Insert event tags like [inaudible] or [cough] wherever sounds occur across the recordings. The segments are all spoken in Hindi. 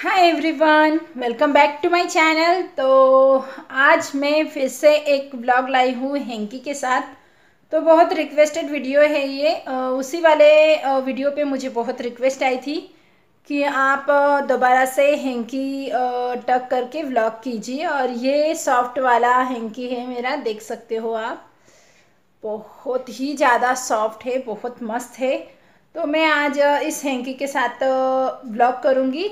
hi everyone welcome back to my channel तो आज मैं फिर से एक ब्लॉग लाई हूँ हैंकी के साथ तो बहुत रिक्वेस्टेड वीडियो है ये उसी वाले वीडियो पे मुझे बहुत रिक्वेस्ट आई थी कि आप दोबारा से हैंकी टक करके व्लॉग कीजिए और ये सॉफ्ट वाला हैंकी है मेरा देख सकते हो आप बहुत ही ज़्यादा सॉफ्ट है बहुत मस्त है तो मैं आज इस हैंकी के साथ ब्लॉग करूँगी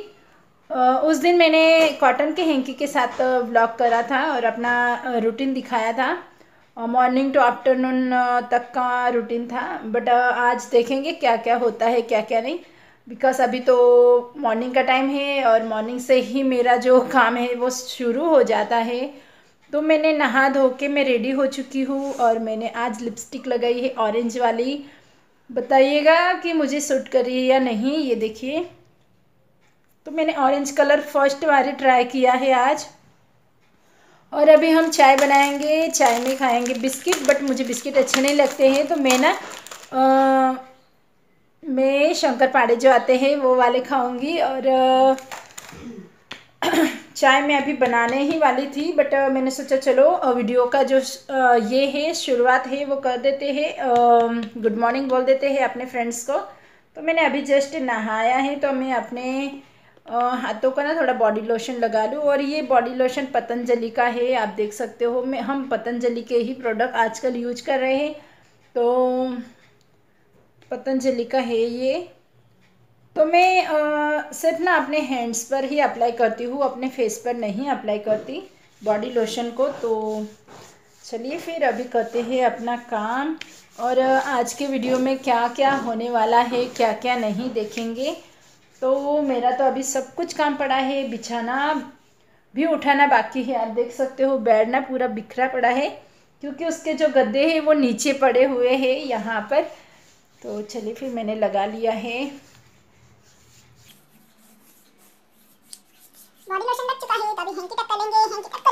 उस दिन मैंने कॉटन के हैंकी के साथ ब्लॉग करा था और अपना रूटीन दिखाया था मॉर्निंग टू आफ्टरनून तक का रूटीन था बट आज देखेंगे क्या क्या होता है क्या क्या नहीं बिकॉज अभी तो मॉर्निंग का टाइम है और मॉर्निंग से ही मेरा जो काम है वो शुरू हो जाता है तो मैंने नहा धो के मैं रेडी हो चुकी हूँ और मैंने आज लिपस्टिक लगाई है ऑरेंज वाली बताइएगा कि मुझे सूट करी है या नहीं ये देखिए तो मैंने ऑरेंज कलर फर्स्ट बारी ट्राई किया है आज और अभी हम चाय बनाएंगे चाय में खाएंगे बिस्किट बट मुझे बिस्किट अच्छे नहीं लगते हैं तो मैं ना मैं शंकर पाड़े जो आते हैं वो वाले खाऊंगी और आ, [clears throat] चाय मैं अभी बनाने ही वाली थी बट मैंने सोचा चलो वीडियो का जो आ, ये है शुरुआत है वो कर देते हैं गुड मॉर्निंग बोल देते हैं अपने फ्रेंड्स को तो मैंने अभी जस्ट नहाया है तो मैं अपने हाथों का ना थोड़ा बॉडी लोशन लगा लूँ और ये बॉडी लोशन पतंजलि का है आप देख सकते हो मैं हम पतंजलि के ही प्रोडक्ट आजकल यूज कर रहे हैं तो पतंजलि का है ये तो मैं सिर्फ ना अपने हैंड्स पर ही अप्लाई करती हूँ अपने फेस पर नहीं अप्लाई करती बॉडी लोशन को तो चलिए फिर अभी करते हैं अपना काम और आज के वीडियो में क्या क्या होने वाला है क्या क्या नहीं देखेंगे तो मेरा तो अभी सब कुछ काम पड़ा है बिछाना भी उठाना बाकी है आप देख सकते हो बेड ना पूरा बिखरा पड़ा है क्योंकि उसके जो गद्दे हैं वो नीचे पड़े हुए हैं यहाँ पर तो चलिए फिर मैंने लगा लिया है बॉडी लोशन लग चुका है तो अभी हैंकी तक कर लेंगे हैंकी तक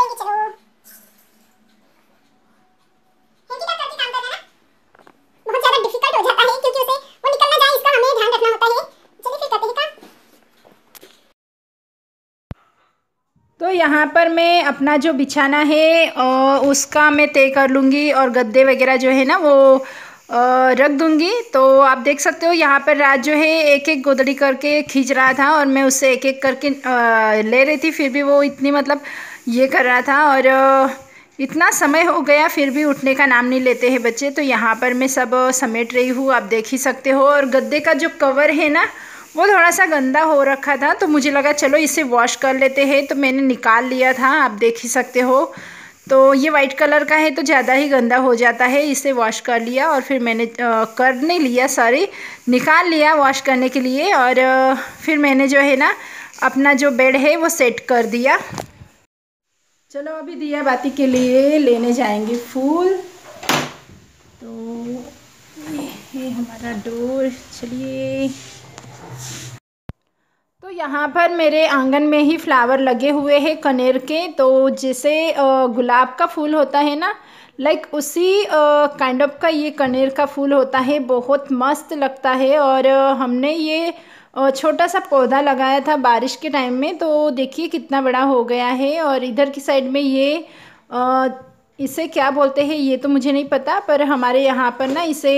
यहाँ पर मैं अपना जो बिछाना है उसका मैं तय कर लूँगी और गद्दे वगैरह जो है ना वो रख दूँगी तो आप देख सकते हो यहाँ पर रात जो है एक एक गोदड़ी करके खींच रहा था और मैं उससे एक एक करके ले रही थी फिर भी वो इतनी मतलब ये कर रहा था और इतना समय हो गया फिर भी उठने का नाम नहीं लेते हैं बच्चे तो यहाँ पर मैं सब समेट रही हूँ आप देख ही सकते हो और गद्दे का जो कवर है ना वो थोड़ा सा गंदा हो रखा था तो मुझे लगा चलो इसे वॉश कर लेते हैं तो मैंने निकाल लिया था आप देख ही सकते हो तो ये वाइट कलर का है तो ज़्यादा ही गंदा हो जाता है इसे वॉश कर लिया और फिर मैंने करने लिया सॉरी निकाल लिया वॉश करने के लिए और फिर मैंने जो है ना अपना जो बेड है वो सेट कर दिया चलो अभी दिया बाती के लिए लेने जाएंगे फूल तो ये है हमारा डोर चलिए यहाँ पर मेरे आंगन में ही फ्लावर लगे हुए हैं कनेर के तो जैसे गुलाब का फूल होता है ना लाइक उसी काइंड ऑफ का ये कनेर का फूल होता है बहुत मस्त लगता है और हमने ये छोटा सा पौधा लगाया था बारिश के टाइम में तो देखिए कितना बड़ा हो गया है और इधर की साइड में ये इसे क्या बोलते हैं ये तो मुझे नहीं पता पर हमारे यहाँ पर ना इसे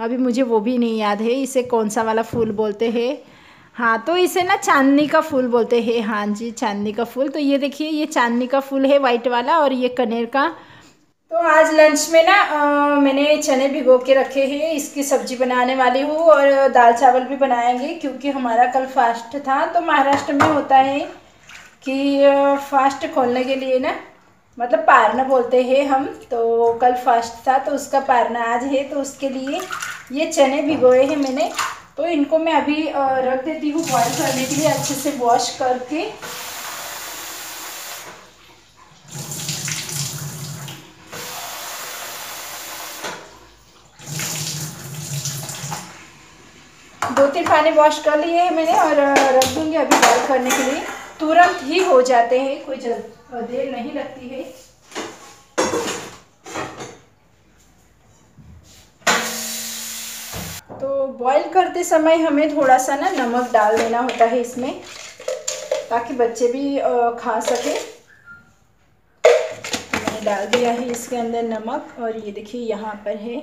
अभी मुझे वो भी नहीं याद है इसे कौन सा वाला फूल बोलते हैं हाँ तो इसे ना चांदनी का फूल बोलते हैं हाँ जी चांदनी का फूल तो ये देखिए ये चांदनी का फूल है वाइट वाला और ये कनेर का तो आज लंच में ना आ, मैंने चने भिगो के रखे हैं इसकी सब्जी बनाने वाली हूँ और दाल चावल भी बनाएंगे क्योंकि हमारा कल फास्ट था तो महाराष्ट्र में होता है कि फास्ट खोलने के लिए ना मतलब पारना बोलते हैं हम तो कल फर्स्ट था तो उसका पारना आज है तो उसके लिए ये चने भिगोए हैं मैंने तो इनको मैं अभी रख देती हूँ बॉइल करने के लिए अच्छे से वॉश करके दो तीन पाने वॉश कर लिए हैं मैंने और रख दूँगी अभी बॉइल करने के लिए तुरंत ही हो जाते हैं कोई जल्द देर नहीं लगती है तो बॉईल करते समय हमें थोड़ा सा ना नमक डाल देना होता है इसमें ताकि बच्चे भी खा सके मैंने डाल दिया है इसके अंदर नमक और ये देखिए यहाँ पर है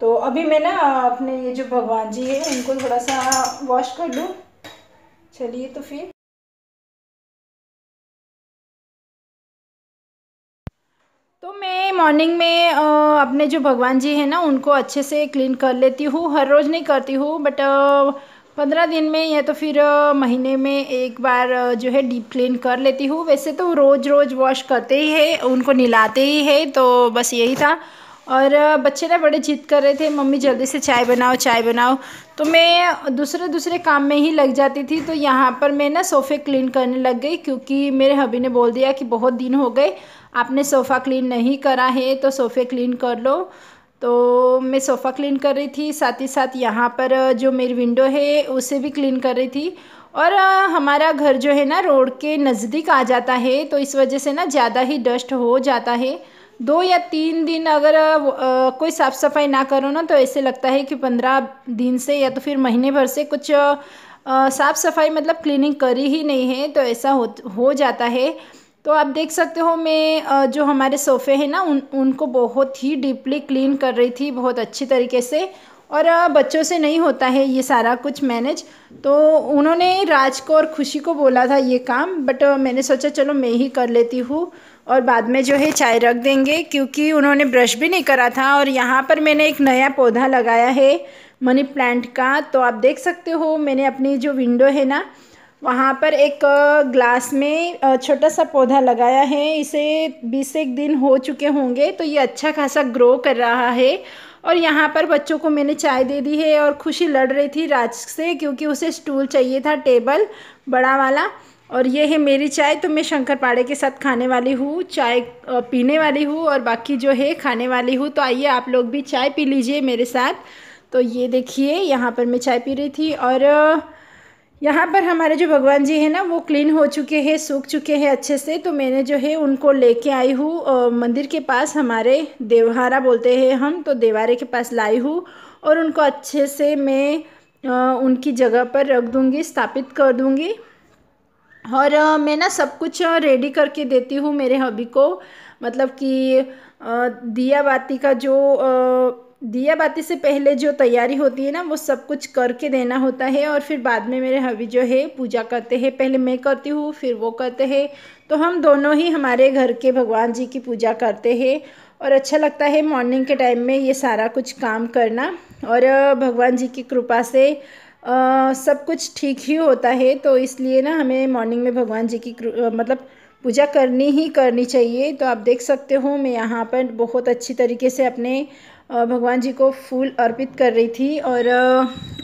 तो अभी मैं ना अपने ये जो भगवान जी है उनको थोड़ा सा वॉश कर लूँ चलिए तो फिर मॉर्निंग में अपने जो भगवान जी हैं ना उनको अच्छे से क्लीन कर लेती हूँ हर रोज़ नहीं करती हूँ बट पंद्रह दिन में या तो फिर महीने में एक बार जो है डीप क्लीन कर लेती हूँ वैसे तो रोज़ रोज़ वॉश करते ही है उनको नहलाते ही है तो बस यही था और बच्चे ना बड़े जिद कर रहे थे मम्मी जल्दी से चाय बनाओ चाय बनाओ तो मैं दूसरे दूसरे काम में ही लग जाती थी तो यहाँ पर मैं ना सोफ़े क्लीन करने लग गई क्योंकि मेरे हबी ने बोल दिया कि बहुत दिन हो गए आपने सोफ़ा क्लीन नहीं करा है तो सोफ़े क्लीन कर लो तो मैं सोफ़ा क्लीन कर रही थी साथ ही साथ यहाँ पर जो मेरी विंडो है उसे भी क्लीन कर रही थी और हमारा घर जो है ना रोड के नज़दीक आ जाता है तो इस वजह से ना ज़्यादा ही डस्ट हो जाता है दो या तीन दिन अगर आ, कोई साफ़ सफाई ना करो ना तो ऐसे लगता है कि पंद्रह दिन से या तो फिर महीने भर से कुछ साफ़ सफाई मतलब क्लीनिंग करी ही नहीं है तो ऐसा हो हो जाता है तो आप देख सकते हो मैं जो हमारे सोफ़े हैं ना उन उनको बहुत ही डीपली क्लीन कर रही थी बहुत अच्छी तरीके से और बच्चों से नहीं होता है ये सारा कुछ मैनेज तो उन्होंने राज को और खुशी को बोला था ये काम बट मैंने सोचा चलो मैं ही कर लेती हूँ और बाद में जो है चाय रख देंगे क्योंकि उन्होंने ब्रश भी नहीं करा था और यहाँ पर मैंने एक नया पौधा लगाया है मनी प्लांट का तो आप देख सकते हो मैंने अपनी जो विंडो है ना वहाँ पर एक ग्लास में छोटा सा पौधा लगाया है इसे बीस एक दिन हो चुके होंगे तो ये अच्छा खासा ग्रो कर रहा है और यहाँ पर बच्चों को मैंने चाय दे दी है और खुशी लड़ रही थी राज से क्योंकि उसे स्टूल चाहिए था टेबल बड़ा वाला और ये है मेरी चाय तो मैं शंकर पाड़े के साथ खाने वाली हूँ चाय पीने वाली हूँ और बाकी जो है खाने वाली हूँ तो आइए आप लोग भी चाय पी लीजिए मेरे साथ तो ये देखिए यहाँ पर मैं चाय पी रही थी और यहाँ पर हमारे जो भगवान जी हैं ना वो क्लीन हो चुके हैं सूख चुके हैं अच्छे से तो मैंने जो है उनको लेके आई हूँ मंदिर के पास हमारे देवहारा बोलते हैं हम तो देवारे के पास लाई हूँ और उनको अच्छे से मैं उनकी जगह पर रख दूँगी स्थापित कर दूँगी और मैं ना सब कुछ रेडी करके देती हूँ मेरे हबी को मतलब कि दिया बाती का जो दिया बाती से पहले जो तैयारी होती है ना वो सब कुछ करके देना होता है और फिर बाद में मेरे हबी जो है पूजा करते हैं पहले मैं करती हूँ फिर वो करते हैं तो हम दोनों ही हमारे घर के भगवान जी की पूजा करते हैं और अच्छा लगता है मॉर्निंग के टाइम में ये सारा कुछ काम करना और भगवान जी की कृपा से आ, सब कुछ ठीक ही होता है तो इसलिए ना हमें मॉर्निंग में भगवान जी की मतलब पूजा करनी ही करनी चाहिए तो आप देख सकते हो मैं यहाँ पर बहुत अच्छी तरीके से अपने भगवान जी को फूल अर्पित कर रही थी और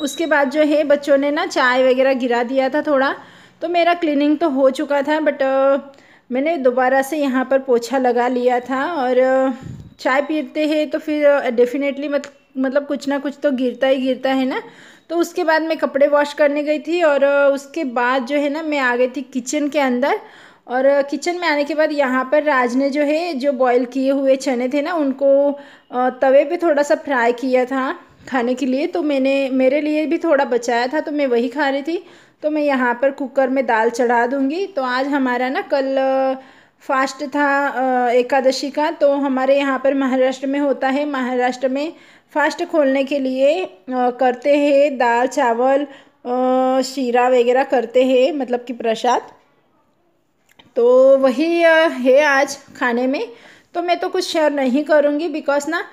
उसके बाद जो है बच्चों ने ना चाय वगैरह गिरा दिया था थोड़ा तो मेरा क्लीनिंग तो हो चुका था बट मैंने दोबारा से यहाँ पर पोछा लगा लिया था और चाय पीते हैं तो फिर डेफिनेटली मत मतलब कुछ ना कुछ तो गिरता ही गिरता है ना तो उसके बाद मैं कपड़े वॉश करने गई थी और उसके बाद जो है ना मैं आ गई थी किचन के अंदर और किचन में आने के बाद यहाँ पर राज ने जो है जो बॉईल किए हुए चने थे ना उनको तवे पे थोड़ा सा फ्राई किया था खाने के लिए तो मैंने मेरे लिए भी थोड़ा बचाया था तो मैं वही खा रही थी तो मैं यहाँ पर कुकर में दाल चढ़ा दूँगी तो आज हमारा ना कल फास्ट था एकादशी का तो हमारे यहाँ पर महाराष्ट्र में होता है महाराष्ट्र में फास्ट खोलने के लिए करते हैं दाल चावल शीरा वगैरह करते हैं मतलब कि प्रसाद तो वही है आज खाने में तो मैं तो कुछ शेयर नहीं करूँगी बिकॉज ना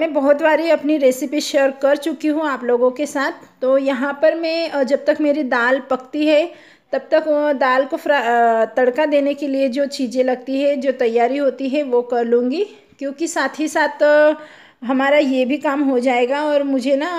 मैं बहुत बारी अपनी रेसिपी शेयर कर चुकी हूँ आप लोगों के साथ तो यहाँ पर मैं जब तक मेरी दाल पकती है तब तक दाल को तड़का देने के लिए जो चीज़ें लगती है जो तैयारी होती है वो कर लूँगी क्योंकि साथ ही साथ हमारा ये भी काम हो जाएगा और मुझे ना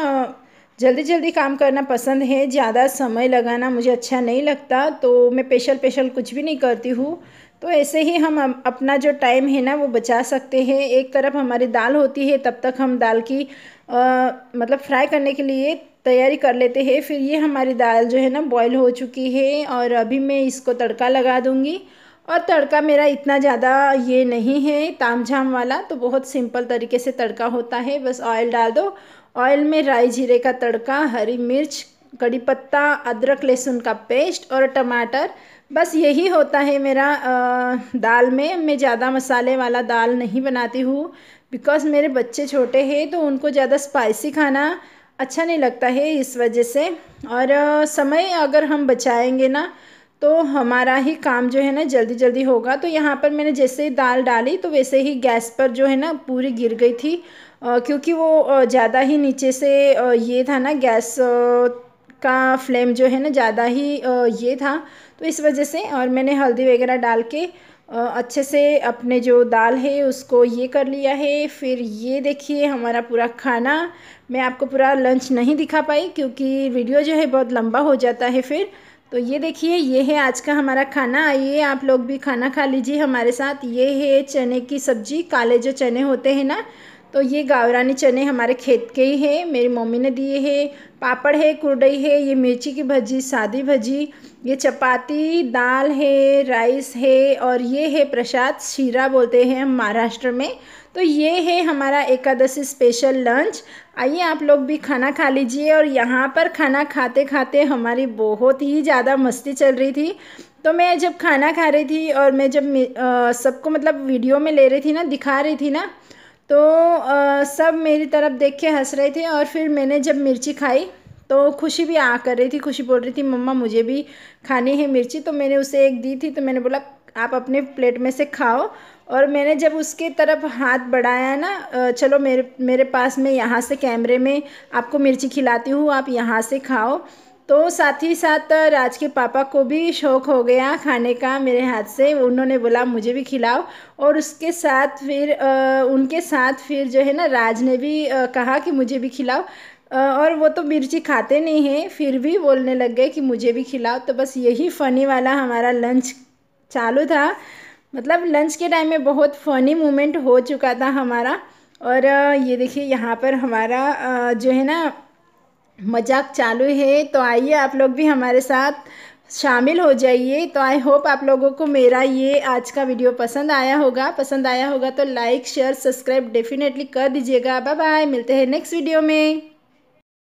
जल्दी जल्दी काम करना पसंद है ज़्यादा समय लगाना मुझे अच्छा नहीं लगता तो मैं पेशल पेशल कुछ भी नहीं करती हूँ तो ऐसे ही हम अपना जो टाइम है ना वो बचा सकते हैं एक तरफ हमारी दाल होती है तब तक हम दाल की आ, मतलब फ्राई करने के लिए तैयारी कर लेते हैं फिर ये हमारी दाल जो है ना बॉईल हो चुकी है और अभी मैं इसको तड़का लगा दूँगी और तड़का मेरा इतना ज़्यादा ये नहीं है ताम झाम वाला तो बहुत सिंपल तरीके से तड़का होता है बस ऑयल डाल दो ऑयल में राई जीरे का तड़का हरी मिर्च कड़ी पत्ता अदरक लहसुन का पेस्ट और टमाटर बस यही होता है मेरा दाल में मैं ज़्यादा मसाले वाला दाल नहीं बनाती हूँ बिकॉज़ मेरे बच्चे छोटे हैं तो उनको ज़्यादा स्पाइसी खाना अच्छा नहीं लगता है इस वजह से और समय अगर हम बचाएंगे ना तो हमारा ही काम जो है ना जल्दी जल्दी होगा तो यहाँ पर मैंने जैसे ही दाल डाली तो वैसे ही गैस पर जो है ना पूरी गिर गई थी आ, क्योंकि वो ज़्यादा ही नीचे से ये था ना गैस का फ्लेम जो है ना ज़्यादा ही ये था तो इस वजह से और मैंने हल्दी वगैरह डाल के अच्छे से अपने जो दाल है उसको ये कर लिया है फिर ये देखिए हमारा पूरा खाना मैं आपको पूरा लंच नहीं दिखा पाई क्योंकि वीडियो जो है बहुत लंबा हो जाता है फिर तो ये देखिए ये है आज का हमारा खाना आइए आप लोग भी खाना खा लीजिए हमारे साथ ये है चने की सब्जी काले जो चने होते हैं ना तो ये गावरानी चने हमारे खेत के ही हैं मेरी मम्मी ने दिए हैं पापड़ है कुरडई है ये मिर्ची की भजी सादी भजी ये चपाती दाल है राइस है और ये है प्रसाद शीरा बोलते हैं हम महाराष्ट्र में तो ये है हमारा एकादशी स्पेशल लंच आइए आप लोग भी खाना खा लीजिए और यहाँ पर खाना खाते खाते हमारी बहुत ही ज़्यादा मस्ती चल रही थी तो मैं जब खाना खा रही थी और मैं जब सबको मतलब वीडियो में ले रही थी ना दिखा रही थी ना तो आ, सब मेरी तरफ देख के हंस रहे थे और फिर मैंने जब मिर्ची खाई तो खुशी भी आ कर रही थी खुशी बोल रही थी मम्मा मुझे भी खानी है मिर्ची तो मैंने उसे एक दी थी तो मैंने बोला आप अपने प्लेट में से खाओ और मैंने जब उसके तरफ हाथ बढ़ाया ना चलो मेरे मेरे पास में यहाँ से कैमरे में आपको मिर्ची खिलाती हूँ आप यहाँ से खाओ तो साथ ही साथ राज के पापा को भी शौक़ हो गया खाने का मेरे हाथ से उन्होंने बोला मुझे भी खिलाओ और उसके साथ फिर उनके साथ फिर जो है ना राज ने भी कहा कि मुझे भी खिलाओ और वो तो मिर्ची खाते नहीं हैं फिर भी बोलने लग गए कि मुझे भी खिलाओ तो बस यही फ़नी वाला हमारा लंच चालू था मतलब लंच के टाइम में बहुत फ़नी मोमेंट हो चुका था हमारा और ये देखिए यहाँ पर हमारा जो है ना मजाक चालू है तो आइए आप लोग भी हमारे साथ शामिल हो जाइए तो आई होप आप लोगों को मेरा ये आज का वीडियो पसंद आया होगा पसंद आया होगा तो लाइक शेयर सब्सक्राइब डेफिनेटली कर दीजिएगा बाय बाय मिलते हैं नेक्स्ट वीडियो में